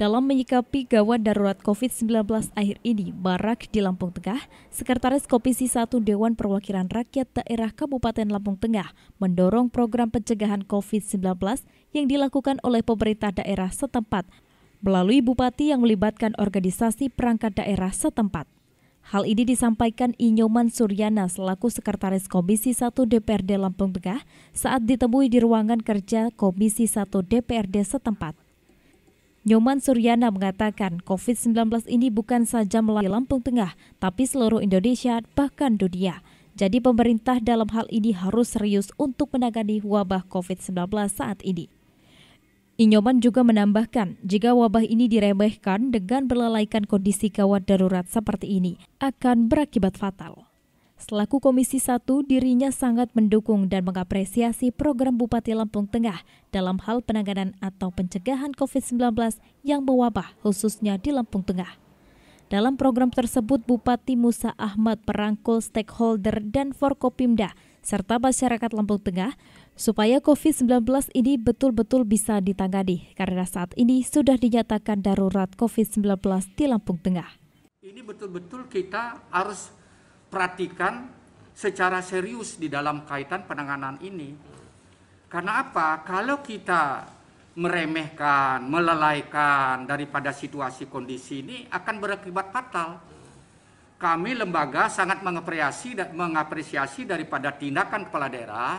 Dalam menyikapi gawat darurat COVID-19 akhir ini, Barak di Lampung Tengah, Sekretaris Komisi 1 Dewan Perwakilan Rakyat Daerah Kabupaten Lampung Tengah mendorong program pencegahan COVID-19 yang dilakukan oleh pemerintah daerah setempat melalui bupati yang melibatkan organisasi perangkat daerah setempat. Hal ini disampaikan Inyoman Suryana selaku Sekretaris Komisi 1 DPRD Lampung Tengah saat ditemui di ruangan kerja Komisi 1 DPRD setempat. Nyoman Suryana mengatakan COVID-19 ini bukan saja melalui Lampung Tengah, tapi seluruh Indonesia bahkan dunia. Jadi pemerintah dalam hal ini harus serius untuk menangani wabah COVID-19 saat ini. Inyoman juga menambahkan, jika wabah ini diremehkan dengan berlelaikan kondisi gawat darurat seperti ini, akan berakibat fatal. Selaku Komisi 1, dirinya sangat mendukung dan mengapresiasi program Bupati Lampung Tengah dalam hal penanganan atau pencegahan COVID-19 yang mewabah khususnya di Lampung Tengah. Dalam program tersebut, Bupati Musa Ahmad merangkul stakeholder dan Forkopimda serta masyarakat Lampung Tengah supaya COVID-19 ini betul-betul bisa ditangani karena saat ini sudah dinyatakan darurat COVID-19 di Lampung Tengah. Ini betul-betul kita harus perhatikan secara serius di dalam kaitan penanganan ini. Karena apa? Kalau kita meremehkan, melalaikan daripada situasi kondisi ini akan berakibat fatal. Kami lembaga sangat mengapresiasi dan mengapresiasi daripada tindakan kepala daerah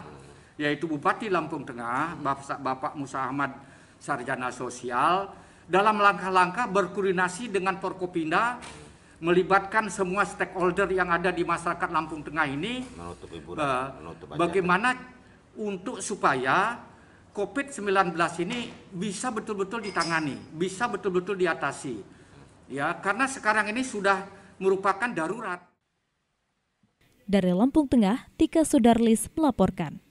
yaitu Bupati Lampung Tengah Bapak, Bapak Musa Ahmad Sarjana Sosial dalam langkah-langkah berkoordinasi dengan Porkopinda melibatkan semua stakeholder yang ada di masyarakat Lampung Tengah ini menutup hiburan, uh, menutup bagaimana untuk supaya COVID-19 ini bisa betul-betul ditangani, bisa betul-betul diatasi. Ya, karena sekarang ini sudah merupakan darurat. Dari Lampung Tengah, Tika Sudarlis melaporkan.